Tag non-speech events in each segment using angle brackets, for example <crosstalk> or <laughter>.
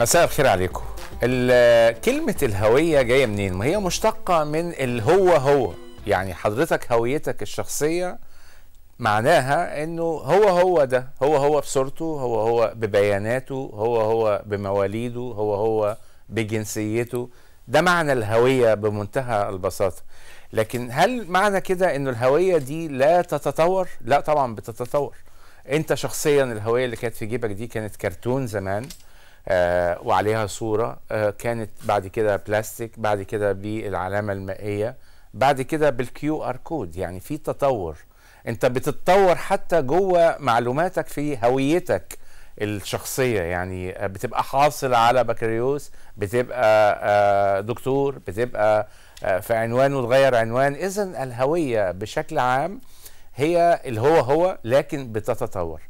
مساء الخير عليكم كلمة الهوية جاية منين؟ ما هي مشتقة من الهو هو يعني حضرتك هويتك الشخصية معناها انه هو هو ده هو هو بصورته هو هو ببياناته هو هو بمواليده هو هو بجنسيته ده معنى الهوية بمنتهى البساطة لكن هل معنى كده انه الهوية دي لا تتطور؟ لا طبعا بتتطور انت شخصيا الهوية اللي كانت في جيبك دي كانت كرتون زمان آه، وعليها صوره آه، كانت بعد كده بلاستيك بعد كده بالعلامه المائيه بعد كده بالكيو ار كود يعني في تطور انت بتتطور حتى جوه معلوماتك في هويتك الشخصية يعني آه، بتبقى حاصل على بكالوريوس بتبقى دكتور بتبقى في عنوان وتغير عنوان إذا الهوية بشكل عام هي الهو هو لكن بتتطور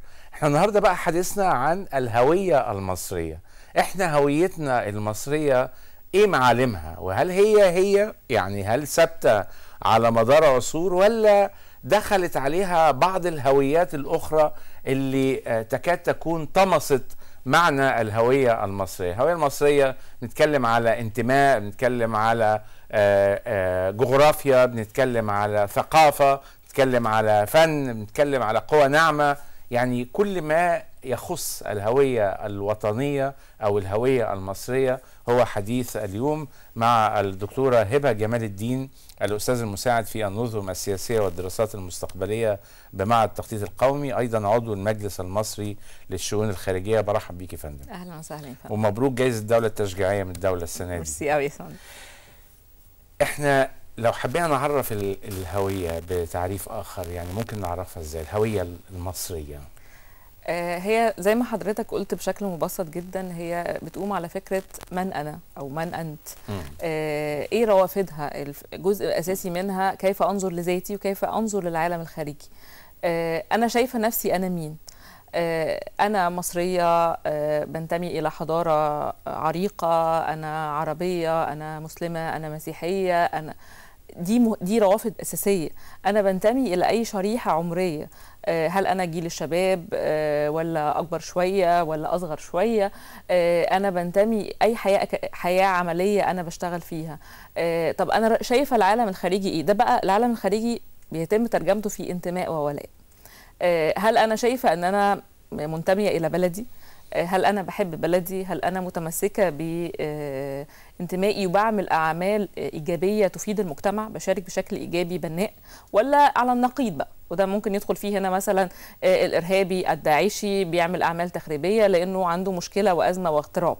احنا النهارده بقى حديثنا عن الهويه المصريه احنا هويتنا المصريه ايه معالمها وهل هي هي يعني هل ثابته على مدار عصور ولا دخلت عليها بعض الهويات الاخرى اللي آه، تكاد تكون طمست معنى الهويه المصريه الهويه المصريه بنتكلم على انتماء بنتكلم على آه، آه، جغرافيا بنتكلم على ثقافه بنتكلم على فن بنتكلم على قوى ناعمه يعني كل ما يخص الهوية الوطنية أو الهوية المصرية هو حديث اليوم مع الدكتورة هبة جمال الدين الأستاذ المساعد في النظم السياسية والدراسات المستقبلية بمعهد التخطيط القومي أيضا عضو المجلس المصري للشؤون الخارجية برحب بيك يا فندم أهلا وسهلا يا فندم ومبروك جايزة الدولة التشجيعية من الدولة السنة دي ميرسي أوي يا فندم احنا لو حبينا نعرف الهوية بتعريف آخر يعني ممكن نعرفها إزاي الهوية المصرية آه، هي زي ما حضرتك قلت بشكل مبسط جدا هي بتقوم على فكره من انا او من انت م. آه، ايه روافدها الجزء الاساسي منها كيف انظر لذاتي وكيف انظر للعالم الخارجي آه، انا شايفه نفسي انا مين انا مصريه بنتمي الى حضاره عريقه انا عربيه انا مسلمه انا مسيحيه انا دي دي روافد اساسيه انا بنتمي الى اي شريحه عمريه آه، هل انا جيل الشباب آه، ولا اكبر شويه ولا اصغر شويه آه، انا بنتمي اي حياه حياه عمليه انا بشتغل فيها طب انا شايفه العالم الخارجي ايه ده بقى العالم الخارجي بيتم ترجمته في انتماء وولاء هل انا شايفه ان انا منتميه الى بلدي هل انا بحب بلدي هل انا متمسكه ب انتمائي وبعمل اعمال ايجابيه تفيد المجتمع بشارك بشكل ايجابي بناء ولا على النقيض بقى وده ممكن يدخل فيه هنا مثلا آه، الارهابي الداعشي بيعمل اعمال تخريبيه لانه عنده مشكله وازمه واغتراب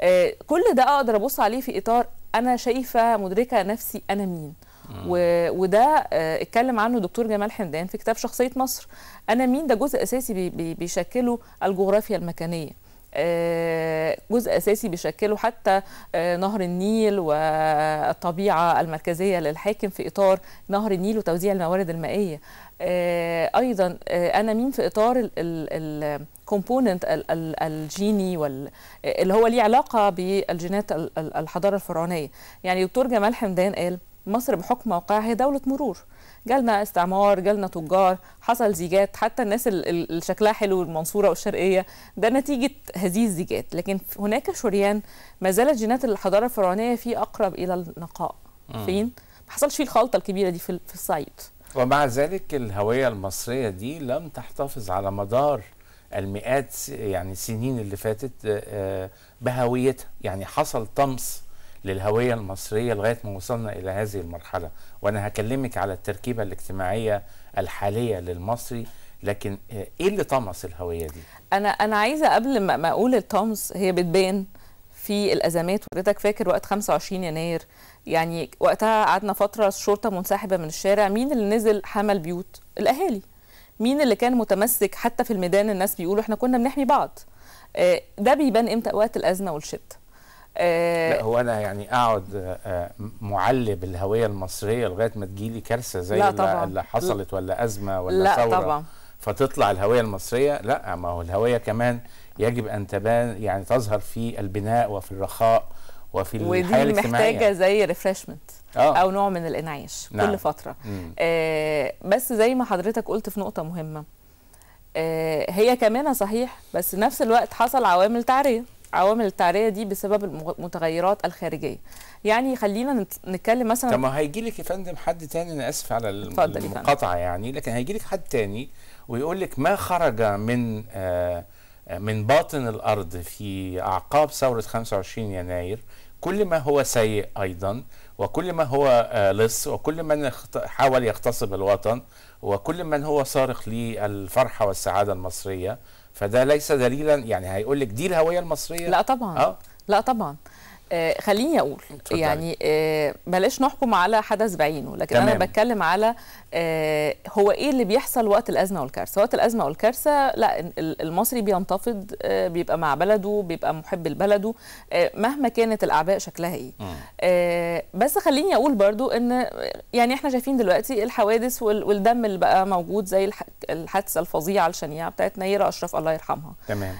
آه، كل ده اقدر ابص عليه في اطار انا شايفه مدركه نفسي انا مين و... وده آه، اتكلم عنه دكتور جمال حمدان في كتاب شخصيه مصر انا مين ده جزء اساسي بي... بيشكله الجغرافيا المكانيه آه، جزء اساسي بيشكله حتى آه، نهر النيل والطبيعه المركزيه للحاكم في اطار نهر النيل وتوزيع الموارد المائيه آه، ايضا انا مين في اطار الكومبوننت الجيني اللي هو ليه علاقه بالجينات الحضاره الفرعونيه يعني دكتور جمال حمدان قال مصر بحكم موقعها هي دوله مرور جالنا استعمار جالنا تجار حصل زيجات حتى الناس اللي شكلها حلو المنصوره والشرقيه ده نتيجه هذه الزيجات لكن هناك شريان ما زالت جينات الحضاره الفرعونيه فيه اقرب الى النقاء فين ما حصلش فيه الخلطه الكبيره دي في الصعيد ومع ذلك الهويه المصريه دي لم تحتفظ على مدار المئات يعني السنين اللي فاتت آه، آه، بهويتها يعني حصل طمس للهوية المصرية لغاية ما وصلنا إلى هذه المرحلة وأنا هكلمك على التركيبة الاجتماعية الحالية للمصري لكن إيه اللي طمس الهوية دي؟ أنا أنا عايزة قبل ما أقول الطمس هي بتبان في الأزمات حضرتك فاكر وقت 25 يناير يعني وقتها قعدنا فترة الشرطة منسحبة من الشارع مين اللي نزل حمل بيوت؟ الأهالي مين اللي كان متمسك حتى في الميدان الناس بيقولوا احنا كنا بنحمي بعض آه، ده بيبان امتى وقت الازمه والشده آه، لا هو انا يعني اقعد آه، آه، معلي بالهويه المصريه لغايه ما تجيلي كارثه زي لا طبعا. اللي حصلت ولا ازمه ولا لا ثوره طبعا. فتطلع الهويه المصريه لا ما هو الهويه كمان يجب ان تبان يعني تظهر في البناء وفي الرخاء وفي الحياه الاجتماعيه ودي محتاجه زي ريفرشمنت او نوع من الانعاش نعم. كل فتره آه بس زي ما حضرتك قلت في نقطه مهمه آه هي كمان صحيح بس نفس الوقت حصل عوامل تعريه عوامل التعريه دي بسبب المتغيرات الخارجيه يعني خلينا نتكلم مثلا طب ما هيجي لك يا فندم حد تاني انا اسف على المقاطعه يعني لكن هيجي لك حد تاني ويقول لك ما خرج من آه، من باطن الارض في اعقاب ثوره 25 يناير كل ما هو سيء ايضا وكل ما هو آه، لص وكل من حاول يغتصب الوطن وكل من هو صارخ للفرحه والسعاده المصريه فده ليس دليلا يعني هيقول لك دي الهويه المصريه لا طبعا اه لا طبعا آه، خليني اقول تفضل. يعني آه، بلاش نحكم على حدث بعينه لكن تمام. انا بتكلم على آه، هو ايه اللي بيحصل وقت الازمه والكارثه وقت الازمه والكارثه لا المصري بينتفض بيبقى مع بلده بيبقى محب لبلده مهما كانت الاعباء شكلها ايه بس خليني اقول برضو ان يعني احنا شايفين دلوقتي الحوادث والدم اللي بقى موجود زي الحادثه الفظيعه الشنيعه بتاعت نيره اشرف الله يرحمها تمام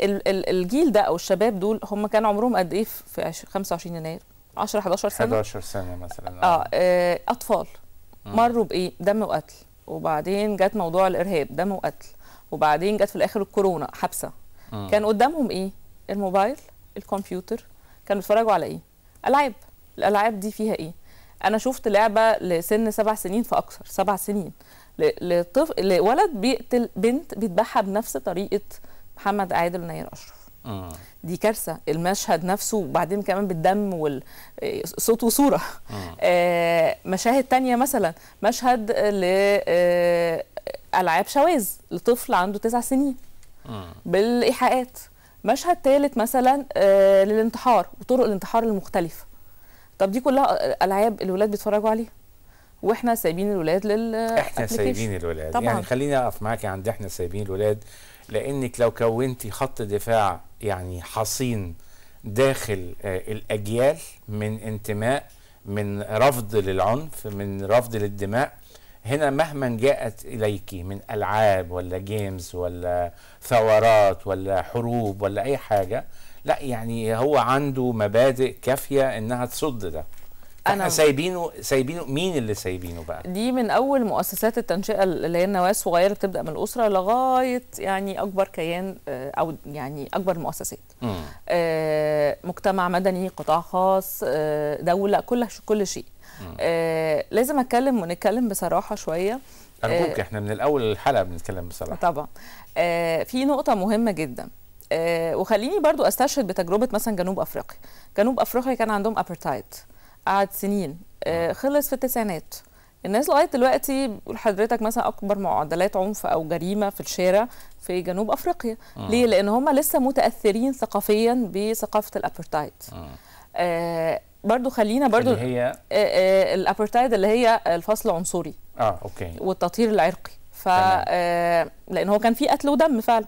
الجيل ده او الشباب دول هم كان عمرهم قد ايه في 25 يناير 10 11 سنه 11 سنه مثلا اه, آه اطفال م. مروا بايه دم وقتل وبعدين جت موضوع الارهاب دم وقتل وبعدين جت في الاخر الكورونا حبسه م. كان قدامهم ايه الموبايل الكمبيوتر كانوا بيتفرجوا على ايه العاب الالعاب دي فيها ايه انا شفت لعبه لسن سبع سنين فاكثر سبع سنين لطفل لولد بيقتل بنت بيذبحها بنفس طريقه محمد عادل ونير اشرف آه. دي كارثه المشهد نفسه وبعدين كمان بالدم والصوت وصوره آه. آه مشاهد تانية مثلا مشهد لالعاب آه، شواذ لطفل عنده تسع سنين آه. بالايحاءات مشهد ثالث مثلا آه للانتحار وطرق الانتحار المختلفه طب دي كلها العاب الولاد بيتفرجوا عليها واحنا سايبين الولاد لل احنا سايبين الولاد يعني طبعا. يعني خليني اقف معاكي عند احنا سايبين الولاد لانك لو كونتي خط دفاع يعني حصين داخل آه، الأجيال من انتماء من رفض للعنف من رفض للدماء هنا مهما جاءت إليك من ألعاب ولا جيمز ولا ثورات ولا حروب ولا أي حاجة لا يعني هو عنده مبادئ كافية إنها تصد ده انا سايبينه سايبينه مين اللي سايبينه بقى دي من اول مؤسسات التنشئه اللي هي النواه الصغيره بتبدا من الاسره لغايه يعني اكبر كيان آه، او يعني اكبر المؤسسات آه مجتمع مدني قطاع خاص آه دوله كل كل شيء آه لازم اتكلم ونتكلم بصراحه شويه ارجوك آه، احنا من الاول الحلقه بنتكلم بصراحه طبعا آه، في نقطه مهمه جدا وخليني برضو استشهد بتجربه مثلا جنوب افريقيا جنوب افريقيا كان عندهم ابرتايت قعد سنين آه، آه. خلص في التسعينات الناس لغايه دلوقتي بيقول حضرتك مثلا اكبر معدلات عنف او جريمه في الشارع في جنوب افريقيا آه. ليه لان هم لسه متاثرين ثقافيا بثقافه الابرتايد آه. آه برضو خلينا برضو اللي هي آه آه الابرتايد اللي هي الفصل العنصري اه اوكي والتطهير العرقي ف آه، لان هو كان في قتل ودم فعلا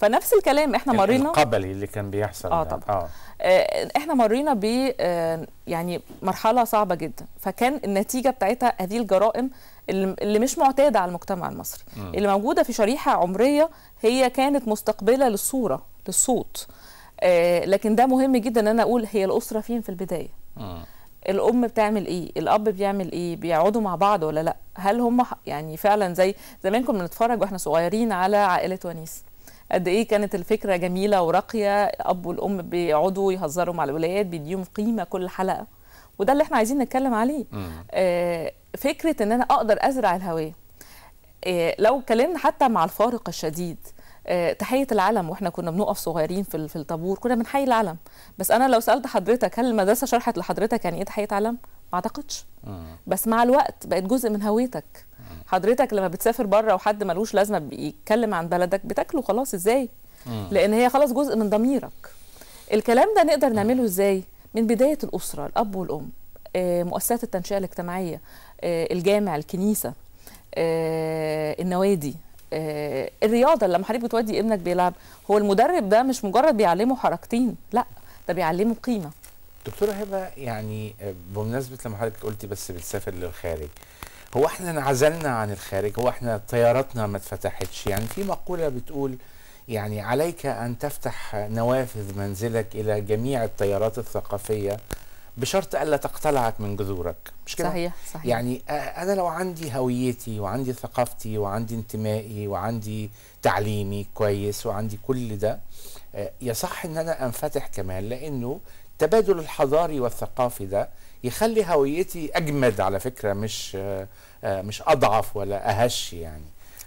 فنفس الكلام احنا مرينا القبلي اللي كان بيحصل اه طبعا آه. آه. احنا مرينا ب آه، يعني مرحله صعبه جدا فكان النتيجه بتاعتها هذه الجرائم اللي مش معتاده على المجتمع المصري م. اللي موجوده في شريحه عمريه هي كانت مستقبله للصوره للصوت آه لكن ده مهم جدا ان انا اقول هي الاسره فين في البدايه م. الام بتعمل ايه الاب بيعمل ايه بيقعدوا مع بعض ولا لا هل هم يعني فعلا زي زمان كنا بنتفرج واحنا صغيرين على عائله ونيس قد ايه كانت الفكره جميله وراقيه الاب والام بيقعدوا يهزروا مع الولاد بيديهم قيمه كل حلقه وده اللي احنا عايزين نتكلم عليه آه فكره ان انا اقدر ازرع الهواه آه لو اتكلمنا حتى مع الفارق الشديد آه، تحيه العلم واحنا كنا بنقف صغيرين في في الطابور كنا بنحيي العلم بس انا لو سالت حضرتك هل المدرسه شرحت لحضرتك يعني ايه تحيه علم ما اعتقدش آه. بس مع الوقت بقت جزء من هويتك آه. حضرتك لما بتسافر بره وحد ملوش لازمه بيتكلم عن بلدك بتاكله خلاص ازاي لان هي خلاص جزء من ضميرك الكلام ده نقدر نعمله ازاي من بدايه الاسره الاب والام مؤسسات التنشئه الاجتماعيه الجامع الكنيسه النوادي آه، الرياضه لما حضرتك بتودي ابنك بيلعب هو المدرب ده مش مجرد بيعلمه حركتين لا ده بيعلمه قيمه دكتوره هبه يعني آه، بمناسبه لما حضرتك قلتي بس بتسافر للخارج هو احنا انعزلنا عن الخارج هو احنا طياراتنا ما اتفتحتش يعني في مقوله بتقول يعني عليك ان تفتح نوافذ منزلك الى جميع التيارات الثقافيه بشرط الا تقتلعك من جذورك مش كده صحيح صحيح يعني آه، انا لو عندي هويتي وعندي ثقافتي وعندي انتمائي وعندي تعليمي كويس وعندي كل ده آه، يصح ان انا انفتح كمان لانه التبادل الحضاري والثقافي ده يخلي هويتي اجمد على فكره مش آه، مش اضعف ولا اهش يعني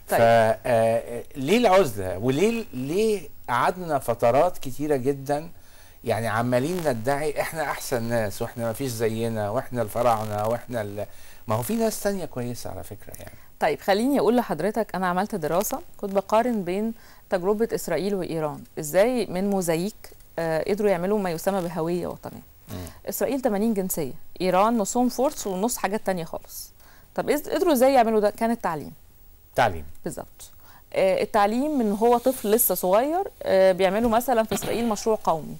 طيب. فليه العزله وليه ليه قعدنا فترات كتيره جدا يعني عمالين ندعي احنا احسن ناس واحنا ما فيش زينا واحنا الفراعنه واحنا ال... ما هو في ناس تانية كويسه على فكره يعني طيب خليني اقول لحضرتك انا عملت دراسه كنت بقارن بين تجربه اسرائيل وايران ازاي من موزايك آه قدروا يعملوا ما يسمى بهويه وطنيه مم. اسرائيل 80 جنسيه ايران نصهم فورس ونص حاجات تانية خالص طب قدروا ازاي يعملوا ده كان التعليم تعليم بالظبط آه، التعليم من هو طفل لسه صغير آه، بيعملوا مثلا في اسرائيل مشروع قومي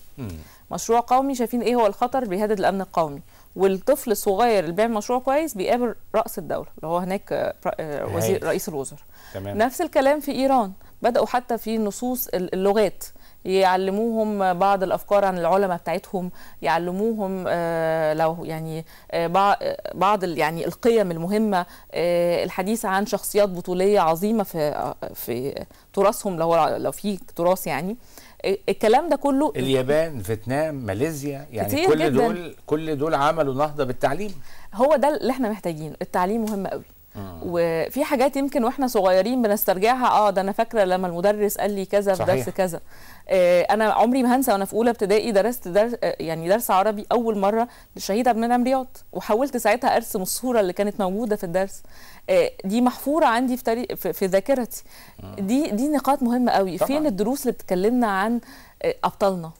مشروع قومي شايفين ايه هو الخطر بيهدد الامن القومي والطفل الصغير اللي بيعمل مشروع كويس بيقابل راس الدوله اللي هو هناك آه، وزير رئيس الوزراء نفس الكلام في ايران بداوا حتى في نصوص اللغات يعلموهم بعض الافكار عن العلماء بتاعتهم يعلموهم آه، لو يعني آه، بعض يعني القيم المهمه آه، الحديث عن شخصيات بطوليه عظيمه في في تراثهم لو لو في تراث يعني الكلام ده كله اليابان فيتنام ماليزيا يعني كل جداً. دول كل دول عملوا نهضه بالتعليم هو ده اللي احنا محتاجينه التعليم مهم قوي وفي حاجات يمكن واحنا صغيرين بنسترجعها اه ده انا فاكره لما المدرس قال لي كذا في درس كذا آه انا عمري ما هنسى وانا في اولى ابتدائي درست درس آه، يعني درس عربي اول مره للشهيد عبد المنعم رياض وحاولت ساعتها ارسم الصوره اللي كانت موجوده في الدرس آه دي محفوره عندي في في ذاكرتي دي دي نقاط مهمه قوي طبعا. فين الدروس اللي بتكلمنا عن آه، ابطالنا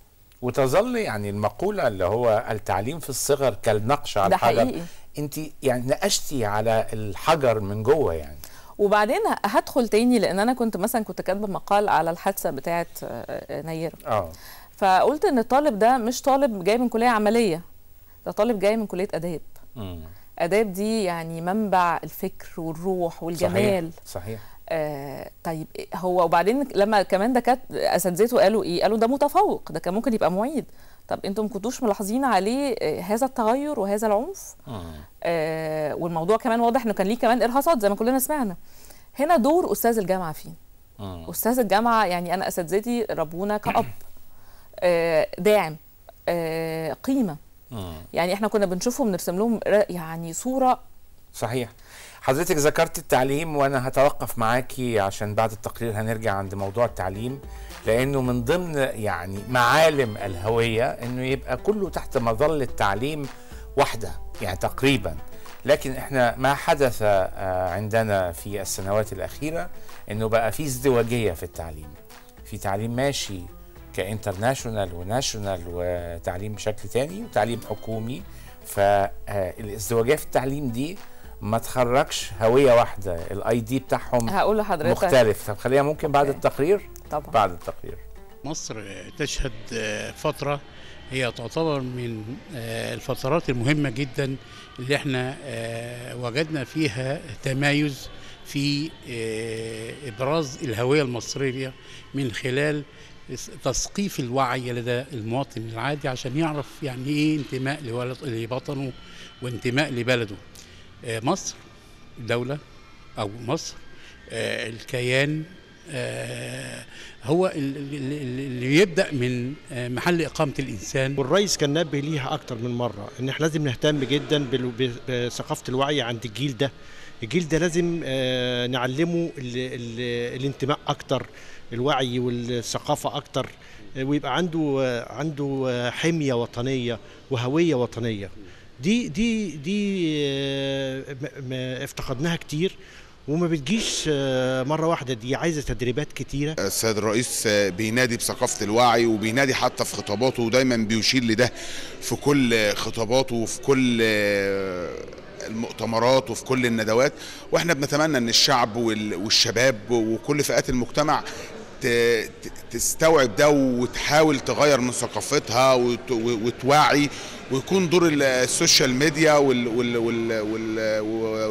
وتظل يعني المقولة اللي هو التعليم في الصغر كالنقش على الحجر انت يعني نقشتي على الحجر من جوه يعني وبعدين هدخل تاني لان انا كنت مثلا كنت كاتبه مقال على الحادثه بتاعه آه، نيره اه فقلت ان الطالب ده مش طالب جاي من كليه عمليه ده طالب جاي من كليه اداب امم اداب دي يعني منبع الفكر والروح والجمال صحيح, صحيح. آه طيب هو وبعدين لما كمان دكات اساتذته قالوا ايه؟ قالوا ده متفوق ده كان ممكن يبقى معيد طب انتم ما كنتوش ملاحظين عليه آه، هذا التغير وهذا العنف آه. آه والموضوع كمان واضح انه كان ليه كمان ارهاصات زي ما كلنا سمعنا هنا دور استاذ الجامعه فيه آه. استاذ الجامعه يعني انا اساتذتي ربونا كاب آه داعم آه قيمه آه. يعني احنا كنا بنشوفهم نرسم لهم يعني صوره صحيح حضرتك ذكرت التعليم وانا هتوقف معاكي عشان بعد التقرير هنرجع عند موضوع التعليم لانه من ضمن يعني معالم الهويه انه يبقى كله تحت مظله التعليم واحده يعني تقريبا لكن احنا ما حدث آه، عندنا في السنوات الاخيره انه بقى في ازدواجيه في التعليم في تعليم ماشي كانترناشونال وناشونال وتعليم بشكل تاني وتعليم حكومي فالازدواجيه آه، في التعليم دي ما تخرجش هويه واحده الاي دي بتاعهم هقول لحضرتك مختلف طب خلينا ممكن بعد أوكي. التقرير طبعا بعد التقرير مصر تشهد فتره هي تعتبر من الفترات المهمه جدا اللي احنا وجدنا فيها تمايز في ابراز الهويه المصريه من خلال تثقيف الوعي لدى المواطن العادي عشان يعرف يعني ايه انتماء لوطنه وانتماء لبلده آه، مصر دولة أو مصر آه، الكيان آه، هو اللي يبدا من محل اقامه الانسان والرئيس كان نبه ليها اكتر من مره ان احنا لازم نهتم جدا بثقافه الوعي عند الجيل ده الجيل ده لازم نعلمه الانتماء اكتر الوعي والثقافه اكتر ويبقى عنده عنده حميه وطنيه وهويه وطنيه دي دي دي آه، افتقدناها كتير وما بتجيش آه، مره واحده دي عايزه تدريبات كتيره السيد الرئيس آه، بينادي بثقافه الوعي وبينادي حتى في خطاباته ودايما بيشير لده في كل خطاباته وفي كل المؤتمرات وفي كل الندوات واحنا بنتمنى ان الشعب والشباب وكل فئات المجتمع تستوعب ده وتحاول تغير من ثقافتها وتوعي ويكون دور السوشيال ميديا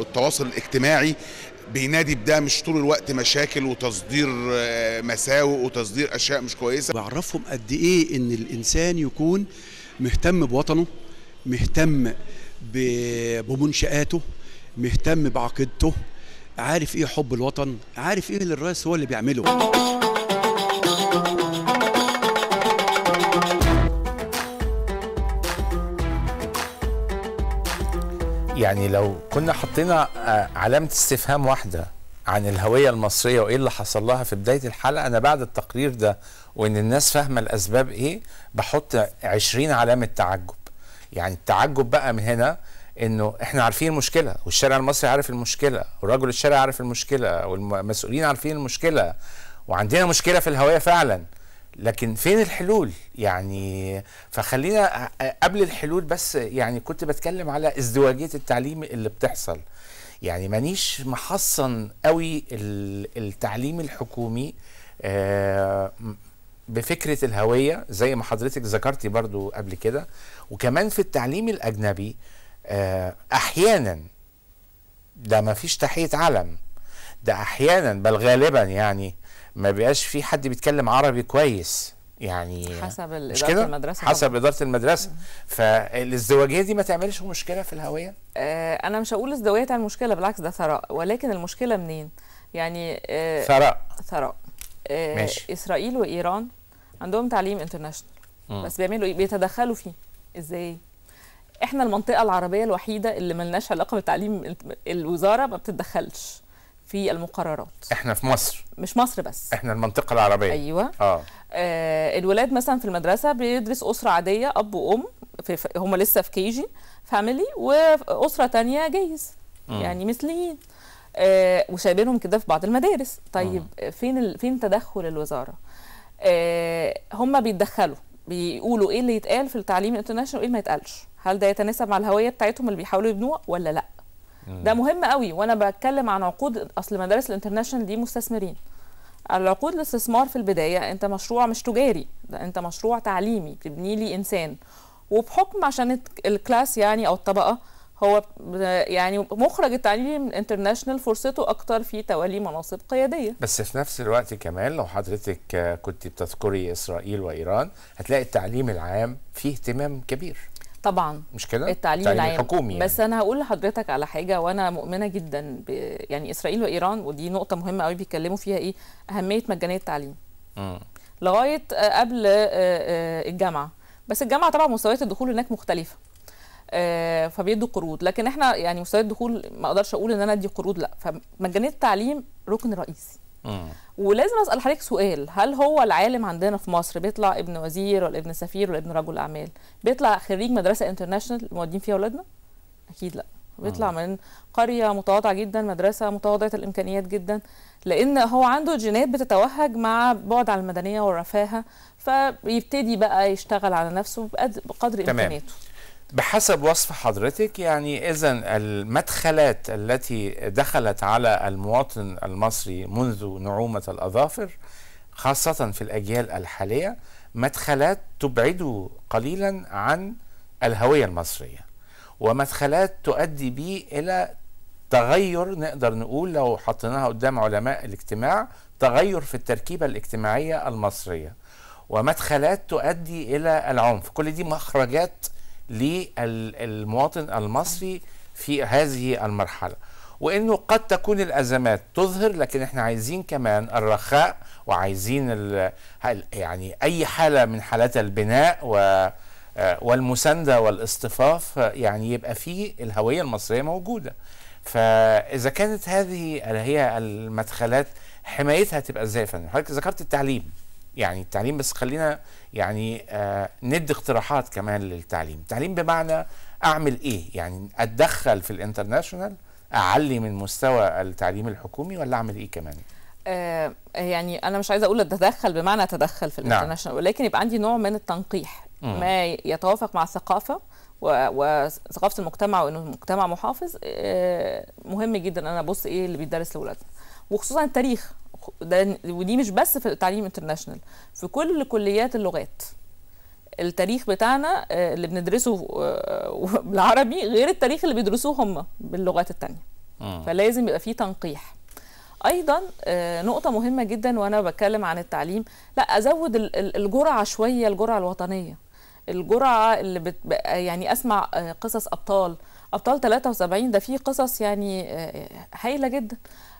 والتواصل الاجتماعي بينادي بده مش طول الوقت مشاكل وتصدير آه، مساوئ وتصدير اشياء مش كويسه بعرفهم قد ايه ان الانسان يكون مهتم بوطنه مهتم بمنشآته مهتم بعقيدته عارف ايه حب الوطن عارف ايه اللي الرئيس هو اللي بيعمله يعني لو كنا حطينا آه، علامه استفهام واحده عن الهويه المصريه وايه اللي حصل لها في بدايه الحلقه انا بعد التقرير ده وان الناس فاهمه الاسباب ايه بحط 20 علامه تعجب يعني التعجب بقى من هنا انه احنا عارفين المشكله والشارع المصري عارف المشكله ورجل الشارع عارف المشكله والمسؤولين عارفين المشكله وعندنا مشكله في الهويه فعلا لكن فين الحلول يعني فخلينا قبل الحلول بس يعني كنت بتكلم على ازدواجيه التعليم اللي بتحصل يعني مانيش محصن قوي التعليم الحكومي آه، بفكره الهويه زي ما حضرتك ذكرتي برضو قبل كده وكمان في التعليم الاجنبي آه، احيانا ده ما فيش تحيه علم ده احيانا بل غالبا يعني ما بقاش في حد بيتكلم عربي كويس يعني حسب اداره المدرسه حسب طبعا. اداره المدرسه فالازدواجيه دي ما تعملش مشكله في الهويه آه انا مش هقول ازدواجيه تعمل مشكله بالعكس ده ثراء ولكن المشكله منين يعني آه ثراء ثراء آه ماشي. اسرائيل وايران عندهم تعليم انترناشونال بس بيعملوا ايه بيتدخلوا فيه ازاي احنا المنطقه العربيه الوحيده اللي ملناش علاقه بالتعليم الوزاره ما بتتدخلش في المقررات احنا في مصر مش مصر بس احنا المنطقه العربيه ايوه اه, آه الولاد مثلا في المدرسه بيدرس اسره عاديه اب وام هم لسه في كيجي فاميلي واسره تانية جايز م. يعني مثليين آه وشايبينهم كده في بعض المدارس طيب م. فين ال... فين تدخل الوزاره آه هم بيتدخلوا بيقولوا ايه اللي يتقال في التعليم الانترناشونال وايه اللي ما يتقالش هل ده يتناسب مع الهويه بتاعتهم اللي بيحاولوا يبنوها ولا لا ده مهم قوي وانا بتكلم عن عقود اصل مدارس الانترناشونال دي مستثمرين العقود الاستثمار في البدايه انت مشروع مش تجاري ده انت مشروع تعليمي بتبني لي انسان وبحكم عشان الكلاس يعني او الطبقه هو يعني مخرج التعليم الانترناشنال فرصته اكتر في تولي مناصب قياديه بس في نفس الوقت كمان لو حضرتك كنت بتذكري اسرائيل وايران هتلاقي التعليم العام فيه اهتمام كبير طبعا مش كده التعليم, التعليم يعني العام الحكومي يعني. بس انا هقول لحضرتك على حاجه وانا مؤمنه جدا ب... يعني اسرائيل وايران ودي نقطه مهمه قوي بيتكلموا فيها ايه اهميه مجانيه التعليم م. لغايه آه، قبل آه، آه، الجامعه بس الجامعه طبعا مستويات الدخول هناك مختلفه فبيدوا قروض لكن احنا يعني مستويات الدخول ما اقدرش اقول ان انا ادي قروض لا فمجانيه التعليم ركن رئيسي ولازم اسال حضرتك سؤال هل هو العالم عندنا في مصر بيطلع ابن وزير ولا ابن سفير ولا ابن رجل اعمال بيطلع خريج مدرسه انترناشونال مودين فيها اولادنا اكيد لا بيطلع من قريه متواضعه جدا مدرسه متواضعه الامكانيات جدا لان هو عنده جينات بتتوهج مع بعد على المدنيه والرفاهه فيبتدي بقى يشتغل على نفسه بقدر امكانياته بحسب وصف حضرتك يعني اذا المدخلات التي دخلت على المواطن المصري منذ نعومه الاظافر خاصه في الاجيال الحاليه مدخلات تبعده قليلا عن الهويه المصريه ومدخلات تؤدي به الى تغير نقدر نقول لو حطيناها قدام علماء الاجتماع تغير في التركيبه الاجتماعيه المصريه ومدخلات تؤدي الى العنف كل دي مخرجات للمواطن المصري في هذه المرحله وانه قد تكون الازمات تظهر لكن احنا عايزين كمان الرخاء وعايزين يعني اي حاله من حالات البناء و آه، والمسانده والاصطفاف يعني يبقى فيه الهويه المصريه موجوده فاذا كانت هذه هي المدخلات حمايتها تبقى ازاي يا فندم حضرتك ذكرت التعليم يعني التعليم بس خلينا يعني آه ندي اقتراحات كمان للتعليم تعليم بمعنى اعمل ايه يعني اتدخل في الانترناشونال اعلي من مستوى التعليم الحكومي ولا اعمل ايه كمان آه يعني انا مش عايزه اقول اتدخل بمعنى اتدخل في نعم. الانترناشونال نعم. ولكن يبقى عندي نوع من التنقيح مم. ما يتوافق مع الثقافه وثقافه المجتمع وانه المجتمع محافظ آه مهم جدا انا ابص ايه اللي بيدرس لاولادنا وخصوصا التاريخ ده ودي مش بس في التعليم انترناشونال في كل كليات اللغات التاريخ بتاعنا آه، اللي بندرسه آه، <laughs> بالعربي غير التاريخ اللي بيدرسوه هم باللغات التانية آه. فلازم يبقى فيه تنقيح ايضا آه، نقطه مهمه جدا وانا بتكلم عن التعليم لا ازود الجرعه شويه الجرعه الوطنيه الجرعه اللي بت يعني اسمع قصص ابطال ابطال 73 ده فيه قصص يعني هايله جدا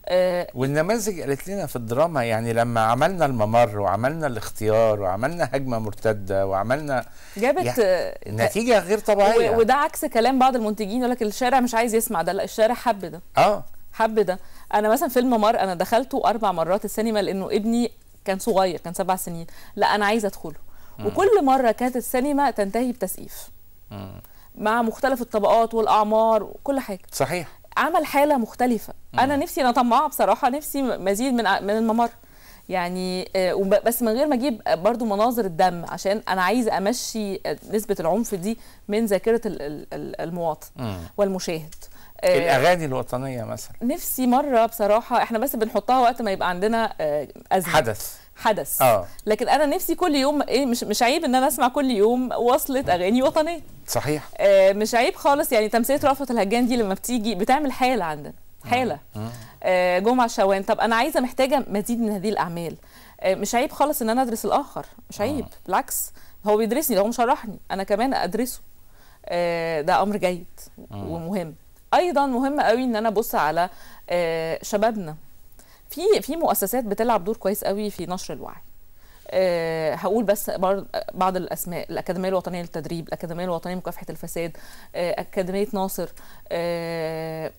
آه، والنماذج قالت لنا في الدراما يعني لما عملنا الممر وعملنا الاختيار وعملنا هجمه مرتده وعملنا جابت يعني آه، نتيجه غير طبيعيه وده عكس كلام بعض المنتجين يقول لك الشارع مش عايز يسمع ده لا الشارع حب ده اه حب ده انا مثلا فيلم ممر انا دخلته اربع مرات السينما لانه ابني كان صغير كان سبع سنين لا انا عايزه ادخله وكل مره كانت السينما تنتهي بتسقيف مع مختلف الطبقات والاعمار وكل حاجه صحيح عمل حاله مختلفه مم. انا نفسي انا طماعه بصراحه نفسي مزيد من من الممر يعني آه، بس من غير ما اجيب آه، برضو مناظر الدم عشان انا عايزه امشي آه، نسبه العنف دي من ذاكره المواطن والمشاهد الاغاني الوطنيه مثلا نفسي مره بصراحه احنا بس بنحطها وقت ما يبقى عندنا ازمه حدث حدث آه. لكن انا نفسي كل يوم ايه مش مش عيب ان انا اسمع كل يوم وصلة اغاني وطنيه صحيح آه مش عيب خالص يعني تمثيل رأفت الهجان دي لما بتيجي بتعمل حاله عندنا حاله آه. جمعه شوان طب انا عايزه محتاجه مزيد من هذه الاعمال آه مش عيب خالص ان انا ادرس الاخر مش عيب آه. بالعكس هو بيدرسني لو مشرحني انا كمان ادرسه آه ده امر جيد آه. ومهم ايضا مهم قوي ان انا ابص على آه شبابنا في في مؤسسات بتلعب دور كويس قوي في نشر الوعي أه هقول بس بعض الاسماء الاكاديميه الوطنيه للتدريب الاكاديميه الوطنيه لمكافحه الفساد أه اكاديميه ناصر أه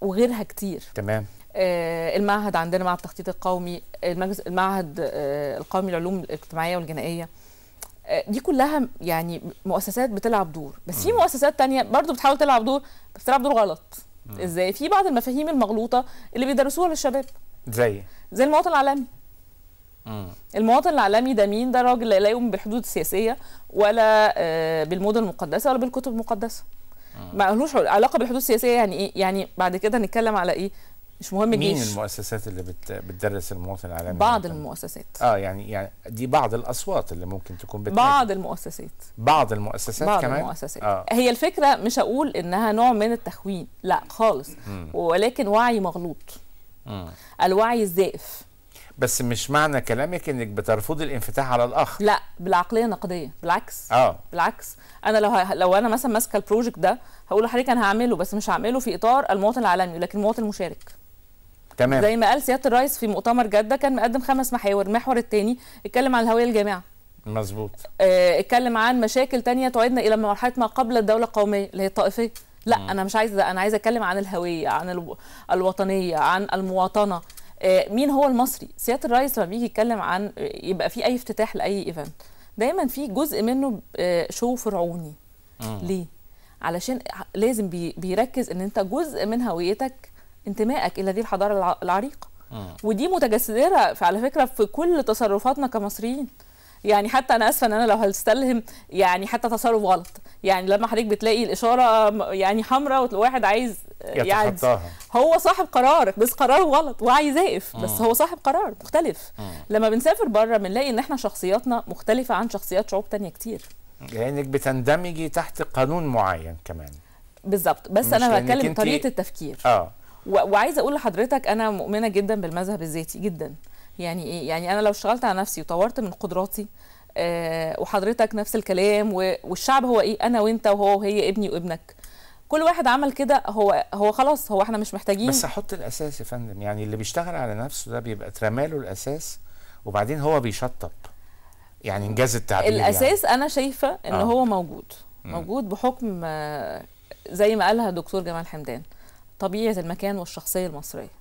وغيرها كتير تمام آه، المعهد عندنا معهد التخطيط القومي المجلس المعهد آه، القومي للعلوم الاجتماعيه والجنائيه آه، دي كلها يعني مؤسسات بتلعب دور بس م. في مؤسسات تانية برضو بتحاول تلعب دور بس بتلعب دور غلط م. ازاي في بعض المفاهيم المغلوطه اللي بيدرسوها للشباب زي زي المواطن العالمي مم. المواطن العالمي ده مين ده راجل لا يؤمن بالحدود السياسيه ولا آه، بالمدن المقدسه ولا بالكتب المقدسه ما لهوش علاقه بالحدود السياسيه يعني ايه يعني بعد كده نتكلم على ايه مش مهم مين جيش. المؤسسات اللي بت... بتدرس المواطن العالمي بعض ممكن. المؤسسات اه يعني يعني دي بعض الاصوات اللي ممكن تكون بتنجل. بعض المؤسسات بعض المؤسسات بعض كمان المؤسسات آه. هي الفكره مش هقول انها نوع من التخوين لا خالص مم. ولكن وعي مغلوط مم. آه. الوعي الزائف بس مش معنى كلامك انك بترفضي الانفتاح على الاخر لا بالعقليه النقديه بالعكس اه بالعكس انا لو ه... لو انا مثلا ماسكه البروجكت ده هقول لحضرتك انا هعمله بس مش هعمله في اطار المواطن العالمي لكن المواطن المشارك تمام زي ما قال سياده الرئيس في مؤتمر جده كان مقدم خمس محاور المحور الثاني اتكلم عن الهويه الجامعه مظبوط آه، اتكلم عن مشاكل تانية تعيدنا الى مرحله ما قبل الدوله القوميه اللي هي الطائفيه لا م. انا مش عايزه انا عايزه اتكلم عن الهويه عن الوطنيه عن المواطنه آه، مين هو المصري سياده الرئيس لما بيجي يتكلم عن يبقى في اي افتتاح لاي ايفنت دايما في جزء منه شو فرعوني م. ليه علشان لازم بيركز ان انت جزء من هويتك انتمائك الى دي الحضاره العريقه ودي متجسده على فكره في كل تصرفاتنا كمصريين يعني حتى انا اسفه ان انا لو هستلهم يعني حتى تصرف غلط يعني لما حضرتك بتلاقي الاشاره يعني حمراء والواحد عايز يعني هو صاحب قرار بس قراره غلط وعي زائف بس هو صاحب قرار مختلف لما بنسافر بره بنلاقي ان احنا شخصياتنا مختلفه عن شخصيات شعوب تانية كتير لانك بتندمجي تحت قانون معين كمان بالظبط بس انا بتكلم انت... طريقه التفكير اه وعايزه اقول لحضرتك انا مؤمنه جدا بالمذهب الذاتي جدا يعني ايه يعني انا لو اشتغلت على نفسي وطورت من قدراتي آه، وحضرتك نفس الكلام والشعب هو ايه انا وانت وهو وهي ابني وابنك كل واحد عمل كده هو هو خلاص هو احنا مش محتاجين بس احط الاساس يا فندم يعني اللي بيشتغل على نفسه ده بيبقى اترمى الاساس وبعدين هو بيشطب يعني انجاز التعبير يعني. الاساس يعني. انا شايفه ان آه. هو موجود موجود بحكم آه، زي ما قالها الدكتور جمال حمدان طبيعه المكان والشخصيه المصريه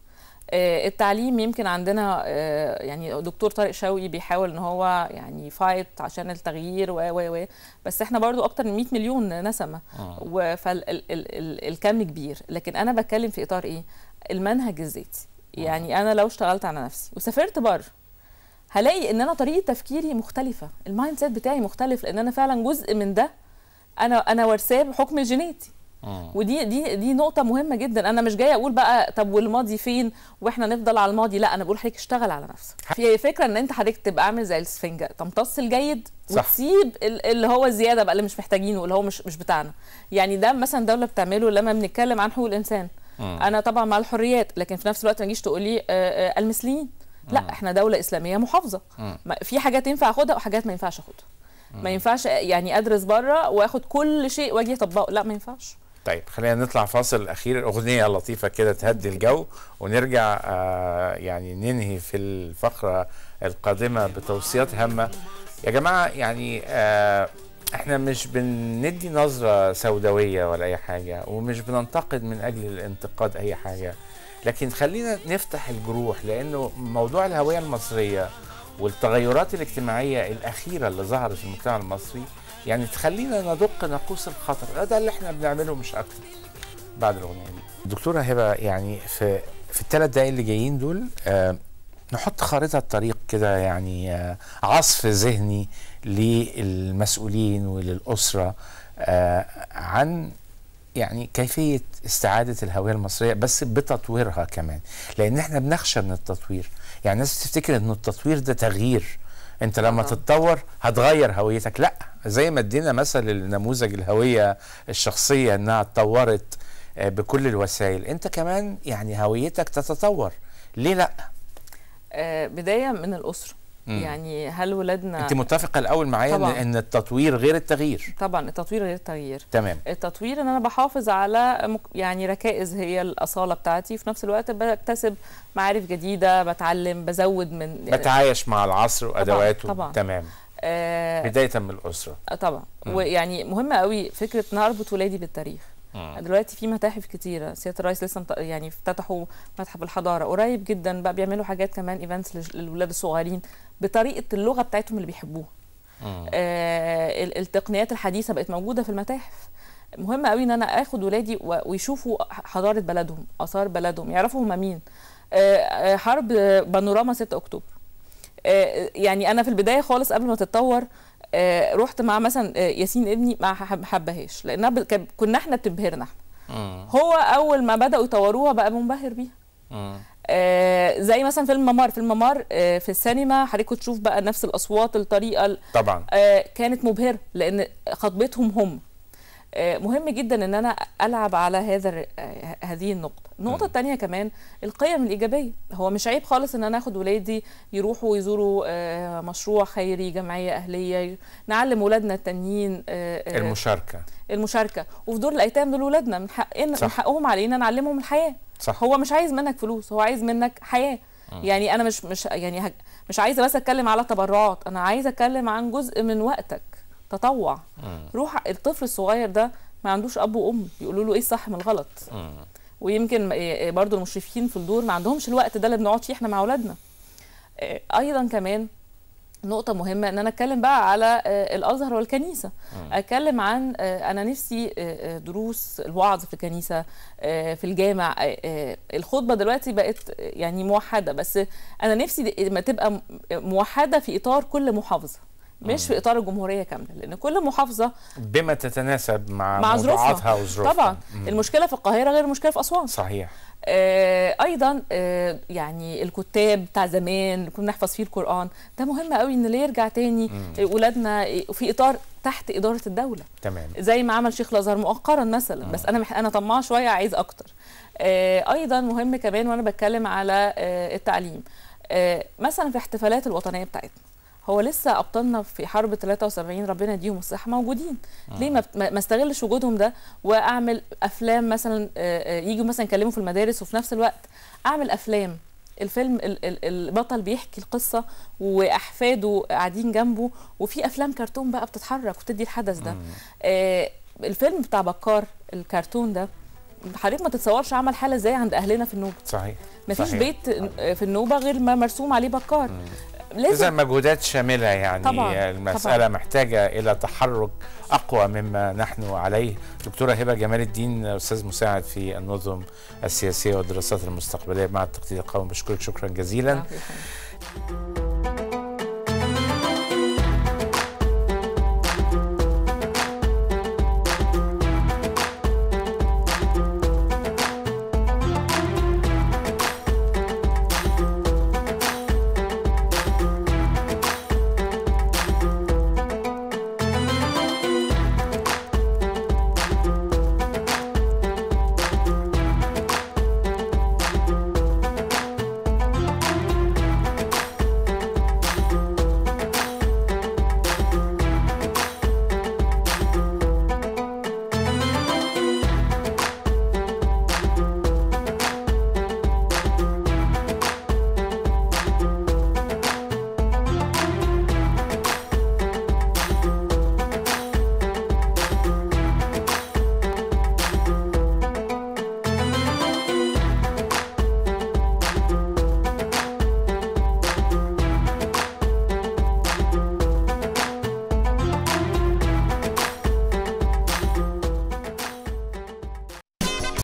آه، التعليم يمكن عندنا آه، يعني دكتور طارق شوقي بيحاول ان هو يعني فايت عشان التغيير و و و بس احنا برضو اكتر من 100 مليون نسمه آه. فالكم كبير لكن انا بتكلم في اطار ايه المنهج الذاتي آه. يعني انا لو اشتغلت على نفسي وسافرت بره هلاقي ان انا طريقه تفكيري مختلفه المايند سيت بتاعي مختلف لان انا فعلا جزء من ده انا انا ورثاه بحكم جيناتي آه. ودي دي دي نقطه مهمه جدا انا مش جايه اقول بقى طب والماضي فين واحنا نفضل على الماضي لا انا بقول حضرتك اشتغل على نفسك في فكره ان انت حضرتك تبقى عامل زي السفنجه تمتص الجيد صح. وتسيب اللي هو الزياده بقى اللي مش محتاجينه اللي هو مش مش بتاعنا يعني ده مثلا دوله بتعمله لما بنتكلم عن حقوق الانسان مم. آه. انا طبعا مع الحريات لكن في نفس الوقت ما تجيش تقول لي آه، المثليين لا احنا دوله اسلاميه محافظه في حاجات ينفع اخدها وحاجات ما ينفعش اخدها ما ينفعش يعني ادرس بره واخد كل شيء واجي اطبقه لا ما ينفعش طيب خلينا نطلع فاصل الاخير اغنيه لطيفه كده تهدي الجو ونرجع آه يعني ننهي في الفقره القادمه بتوصيات هامه يا جماعه يعني آه احنا مش بندي نظره سوداويه ولا اي حاجه ومش بننتقد من اجل الانتقاد اي حاجه لكن خلينا نفتح الجروح لانه موضوع الهويه المصريه والتغيرات الاجتماعيه الاخيره اللي ظهرت في المجتمع المصري يعني تخلينا ندق ناقوس الخطر ده اللي احنا بنعمله مش اكتر بعد الاغنيه دي دكتوره هبه يعني في في الثلاث دقايق اللي جايين دول آه نحط خريطه طريق كده يعني آه عصف ذهني للمسؤولين وللاسره آه عن يعني كيفيه استعاده الهويه المصريه بس بتطويرها كمان لان احنا بنخشى من التطوير يعني الناس بتفتكر ان التطوير ده تغيير انت لما آه. تتطور هتغير هويتك لا زي ما ادينا مثل النموذج الهويه الشخصيه انها اتطورت آه، بكل الوسائل انت كمان يعني هويتك تتطور ليه لا آه، بدايه من الاسره يعني هل ولادنا انت متفقه الاول معايا ان ان التطوير غير التغيير طبعا التطوير غير التغيير تمام التطوير ان انا بحافظ على يعني ركائز هي الاصاله بتاعتي وفي نفس الوقت بكتسب معارف جديده بتعلم بزود من بتعايش مع العصر وادواته طبعا, طبعا. تمام آه بدايه من الاسره آه، طبعا مم. ويعني مهمه قوي فكره ان اربط ولادي بالتاريخ مم. دلوقتي في متاحف كتيره سياده الرئيس لسه يعني افتتحوا متحف الحضاره قريب جدا بقى بيعملوا حاجات كمان ايفنتس للولاد الصغيرين بطريقه اللغه بتاعتهم اللي بيحبوها آه التقنيات الحديثه بقت موجوده في المتاحف مهم قوي ان انا اخد ولادي ويشوفوا حضاره بلدهم اثار بلدهم يعرفوا هم مين آه, آه، حرب بانوراما 6 اكتوبر آه يعني انا في البدايه خالص قبل ما تتطور آه رحت مع مثلا آه، ياسين ابني ما حبهاش لان كنا احنا بتبهرنا احنا هو اول ما بداوا يطوروها بقى منبهر بيها آه، زي مثلا فيلم ممار في الممر آه، في السينما حضرتك تشوف بقى نفس الاصوات الطريقه طبعا آه، كانت مبهره لان خطبتهم هم مهم جدا ان انا العب على هذا هذه النقطه النقطه الثانيه كمان القيم الايجابيه هو مش عيب خالص ان انا اخد ولادي يروحوا يزوروا مشروع خيري جمعيه اهليه نعلم ولادنا التانيين المشاركه المشاركه وفي دور الايتام دول ولادنا من حقنا من حقهم علينا نعلمهم الحياه صح. هو مش عايز منك فلوس هو عايز منك حياه يعني انا مش مش يعني هج... مش عايزه بس اتكلم على تبرعات انا عايزه اتكلم عن جزء من وقتك تطوع م. روح الطفل الصغير ده ما عندوش اب وام يقولوا له ايه الصح من الغلط ويمكن آه، آه، برضو المشرفين في الدور ما عندهمش الوقت ده اللي بنقعد فيه احنا مع اولادنا آه، ايضا كمان نقطة مهمة إن أنا أتكلم بقى على آه، الأزهر والكنيسة، أتكلم عن آه، أنا نفسي آه، دروس الوعظ في الكنيسة في الجامع الخطبة دلوقتي بقت يعني موحدة بس أنا نفسي ما تبقى موحدة في إطار كل محافظة. مش في اطار الجمهوريه كامله لان كل محافظه بما تتناسب مع, مع ظروفها وظروفها طبعا مم. المشكله في القاهره غير المشكله في اسوان صحيح آه، ايضا آه، يعني الكتاب بتاع زمان كنا نحفظ فيه القران ده مهم قوي ان ليه يرجع تاني اولادنا في اطار تحت اداره الدوله تمام زي ما عمل شيخ الازهر مؤخرا مثلا بس انا انا طماعه شويه عايز اكتر آه، ايضا مهم كمان وانا بتكلم على التعليم مثلا في الاحتفالات الوطنيه بتاعتنا هو لسه ابطالنا في حرب 73 ربنا يديهم الصحه موجودين آه. ليه ما استغلش وجودهم ده واعمل افلام مثلا آه، آه، يجوا مثلا يكلموا في المدارس وفي نفس الوقت اعمل افلام الفيلم البطل بيحكي القصه واحفاده قاعدين جنبه وفي افلام كرتون بقى بتتحرك وتدي الحدث ده آه الفيلم بتاع بكار الكرتون ده حضرتك ما تتصورش عمل حاله ازاي عند اهلنا في النوبه صحيح مفيش صحيح. بيت في النوبه غير ما مرسوم عليه بكار لازم اذا مجهودات شامله يعني طبعا. المساله طبعا. محتاجه الى تحرك اقوى مما نحن عليه دكتوره هبه جمال الدين استاذ مساعد في النظم السياسيه والدراسات المستقبليه مع التقدير القومي بشكرك شكرا جزيلا